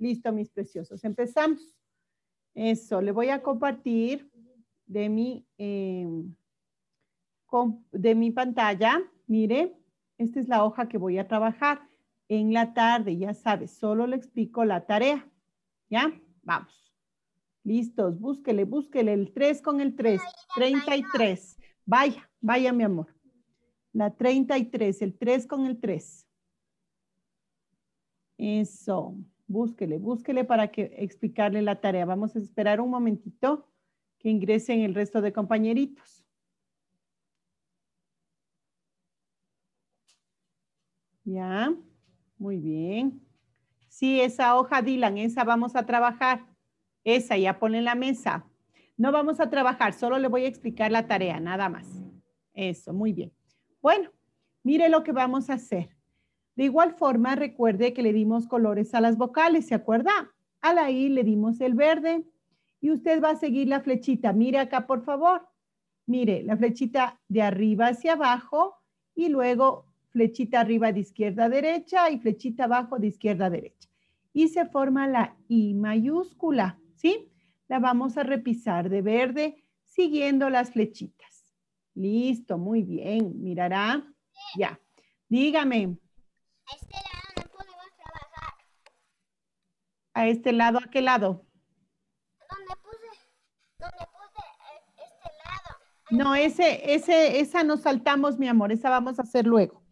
Listo, mis preciosos. Empezamos. Eso, le voy a compartir de mi, eh, de mi pantalla. Mire, esta es la hoja que voy a trabajar en la tarde, ya sabes, solo le explico la tarea. ¿Ya? Vamos. Listos, búsquele, búsquele el 3 con el 3, 33. Vaya, vaya mi amor. La 33, el 3 con el 3. Eso búsquele, búsquele para que explicarle la tarea. Vamos a esperar un momentito que ingresen el resto de compañeritos. Ya, muy bien. Sí, esa hoja, Dylan, esa vamos a trabajar. Esa ya pone en la mesa. No vamos a trabajar, solo le voy a explicar la tarea, nada más. Eso, muy bien. Bueno, mire lo que vamos a hacer. De igual forma, recuerde que le dimos colores a las vocales, ¿se acuerda? A la I le dimos el verde y usted va a seguir la flechita. Mire acá, por favor. Mire, la flechita de arriba hacia abajo y luego flechita arriba de izquierda a derecha y flechita abajo de izquierda a derecha. Y se forma la I mayúscula, ¿sí? La vamos a repisar de verde siguiendo las flechitas. Listo, muy bien. Mirará. Ya. Dígame. A este lado no podemos trabajar. ¿A este lado? ¿A qué lado? Donde puse, puse eh, este lado. No, ese, ese, esa nos saltamos, mi amor. Esa vamos a hacer luego.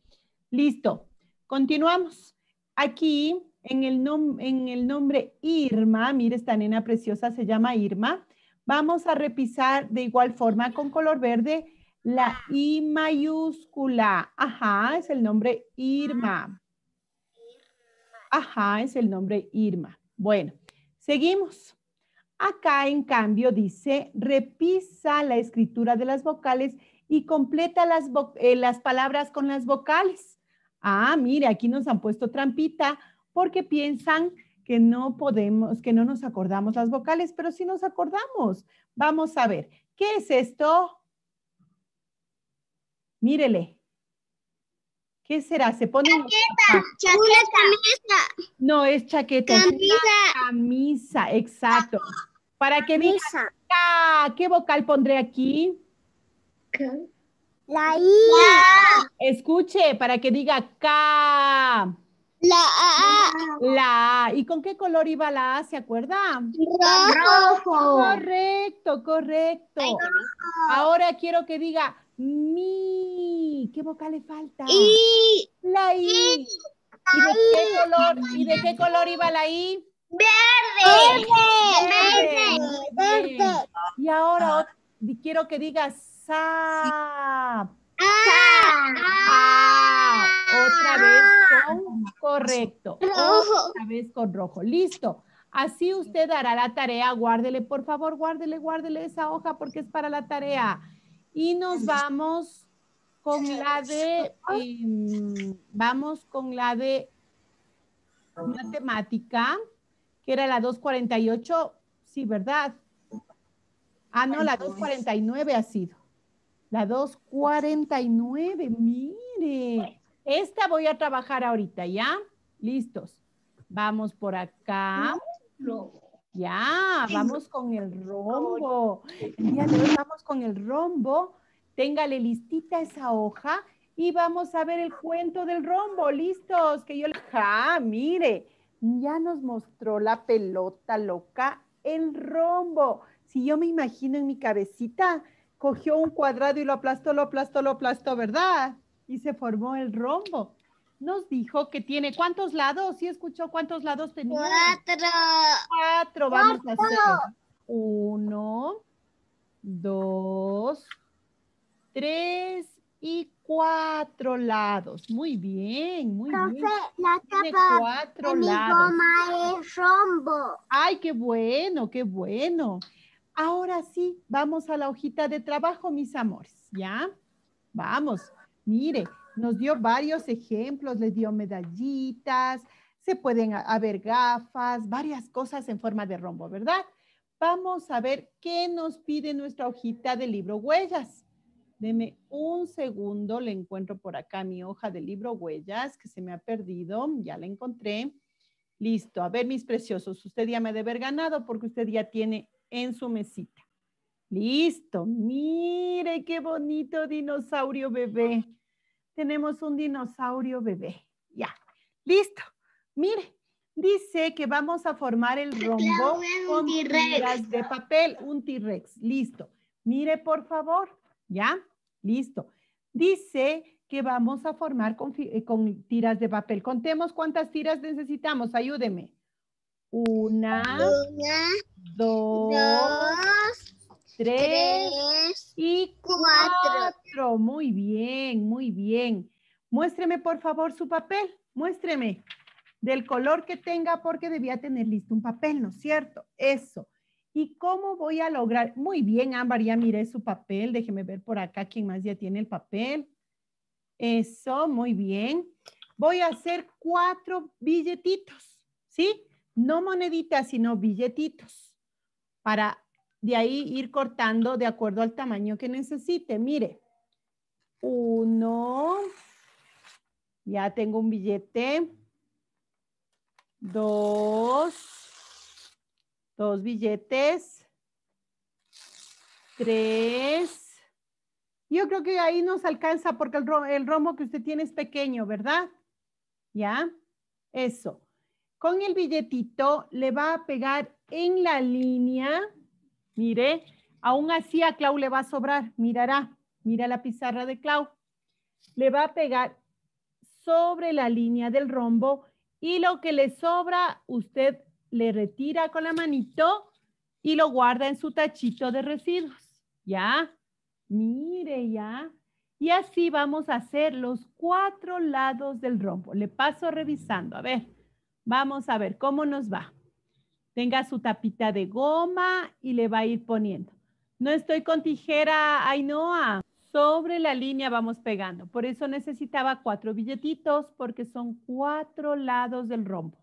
Listo. Continuamos. Aquí, en el, en el nombre Irma, mire esta nena preciosa, se llama Irma. Vamos a repisar de igual forma con color verde la I mayúscula. Ajá, es el nombre Irma. Ajá, es el nombre Irma. Bueno, seguimos. Acá, en cambio, dice, repisa la escritura de las vocales y completa las, eh, las palabras con las vocales. Ah, mire, aquí nos han puesto trampita porque piensan que no podemos, que no nos acordamos las vocales, pero sí nos acordamos. Vamos a ver, ¿qué es esto? Mírele, ¿Qué será? Se pone chaqueta, ah, chaqueta. camisa. No, es chaqueta. Camisa. camisa, exacto. Para que diga, ¿qué vocal pondré aquí? La I. Escuche, para que diga K. La A. La A. ¿Y con qué color iba la A? ¿Se acuerda? Rojo. Correcto, correcto. Ahora quiero que diga mi. ¿Qué vocal le falta? I. La I. ¿Y de qué color, ¿y de qué color iba la I? Verde. Verde. Verde. Y ahora ah. quiero que digas ah. sa. Ah, otra vez con correcto. Rojo. Otra vez con rojo. Listo. Así usted hará la tarea. Guárdele, por favor, guárdele, guárdele esa hoja porque es para la tarea. Y nos vamos con la de, em, vamos con la de matemática, que era la 248, sí, ¿verdad? Ah, no, la 249 ha sido. La 249, mire. Esta voy a trabajar ahorita, ¿ya? Listos. Vamos por acá. Ya, vamos con el rombo. ya día vamos con el rombo. Téngale listita esa hoja y vamos a ver el cuento del rombo. ¿Listos? Que yo le... ¡Ja! Ah, mire, ya nos mostró la pelota loca el rombo. Si yo me imagino en mi cabecita, cogió un cuadrado y lo aplastó, lo aplastó, lo aplastó, ¿verdad? Y se formó el rombo nos dijo que tiene cuántos lados, ¿sí escuchó cuántos lados tenía? Cuatro. Cuatro, vamos a hacer. Uno, dos, tres y cuatro lados. Muy bien, muy bien. bien. La tiene cuatro lados. Mi rombo. Ay, qué bueno, qué bueno. Ahora sí, vamos a la hojita de trabajo, mis amores, ¿ya? Vamos, mire, nos dio varios ejemplos, le dio medallitas, se pueden haber gafas, varias cosas en forma de rombo, ¿verdad? Vamos a ver qué nos pide nuestra hojita de libro Huellas. Deme un segundo, le encuentro por acá mi hoja de libro Huellas que se me ha perdido, ya la encontré. Listo, a ver mis preciosos, usted ya me ha de haber ganado porque usted ya tiene en su mesita. Listo, mire qué bonito dinosaurio bebé tenemos un dinosaurio bebé. Ya, listo. Mire, dice que vamos a formar el rombo con tiras de papel, un T-Rex. Listo. Mire, por favor. Ya, listo. Dice que vamos a formar con, eh, tiras de papel. Contemos cuántas tiras necesitamos. Ayúdeme. Una, Una dos, tres, y cuatro. Muy bien, muy bien. Muéstreme, por favor, su papel. Muéstreme del color que tenga porque debía tener listo un papel, ¿no es cierto? Eso. ¿Y cómo voy a lograr? Muy bien, Ámbar, ya miré su papel. Déjeme ver por acá quién más ya tiene el papel. Eso, muy bien. Voy a hacer cuatro billetitos, ¿sí? No moneditas, sino billetitos. Para de ahí ir cortando de acuerdo al tamaño que necesite. Mire, uno. Ya tengo un billete. Dos. Dos billetes. Tres. Yo creo que ahí nos alcanza porque el, el rombo que usted tiene es pequeño, ¿verdad? ¿Ya? Eso. Con el billetito le va a pegar en la línea. Mire, aún así a Clau le va a sobrar, mirará mira la pizarra de Clau, le va a pegar sobre la línea del rombo y lo que le sobra usted le retira con la manito y lo guarda en su tachito de residuos. ¿Ya? Mire, ya. Y así vamos a hacer los cuatro lados del rombo. Le paso revisando. A ver, vamos a ver cómo nos va. Tenga su tapita de goma y le va a ir poniendo. No estoy con tijera, Ainhoa sobre la línea vamos pegando. Por eso necesitaba cuatro billetitos porque son cuatro lados del rombo.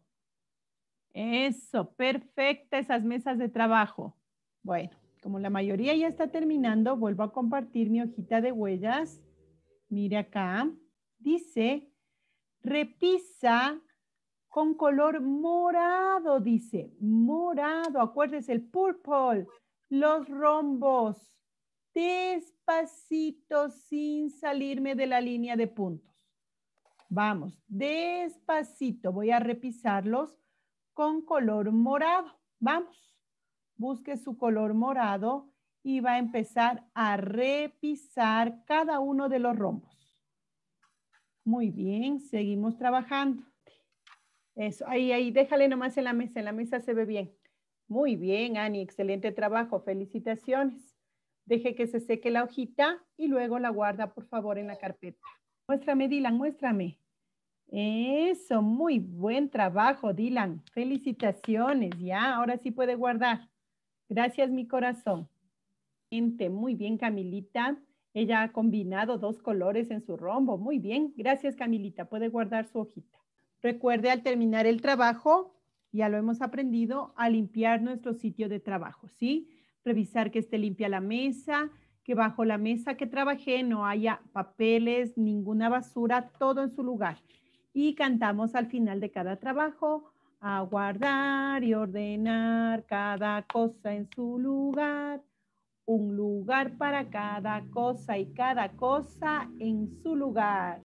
Eso, perfecta esas mesas de trabajo. Bueno, como la mayoría ya está terminando, vuelvo a compartir mi hojita de huellas. Mire acá, dice, repisa con color morado, dice, morado, acuérdese, el purple, los rombos, despacito sin salirme de la línea de puntos. Vamos, despacito. Voy a repisarlos con color morado. Vamos, busque su color morado y va a empezar a repisar cada uno de los rombos. Muy bien, seguimos trabajando. Eso, ahí, ahí, déjale nomás en la mesa, en la mesa se ve bien. Muy bien, Ani, excelente trabajo, felicitaciones. Deje que se seque la hojita y luego la guarda, por favor, en la carpeta. Muéstrame, Dylan, muéstrame. Eso, muy buen trabajo, Dylan. Felicitaciones, ya, ahora sí puede guardar. Gracias, mi corazón. Muy bien, Camilita. Ella ha combinado dos colores en su rombo. Muy bien. Gracias, Camilita. Puede guardar su hojita. Recuerde al terminar el trabajo, ya lo hemos aprendido, a limpiar nuestro sitio de trabajo, ¿sí? revisar que esté limpia la mesa, que bajo la mesa que trabajé no haya papeles, ninguna basura, todo en su lugar. Y cantamos al final de cada trabajo, a guardar y ordenar cada cosa en su lugar, un lugar para cada cosa y cada cosa en su lugar.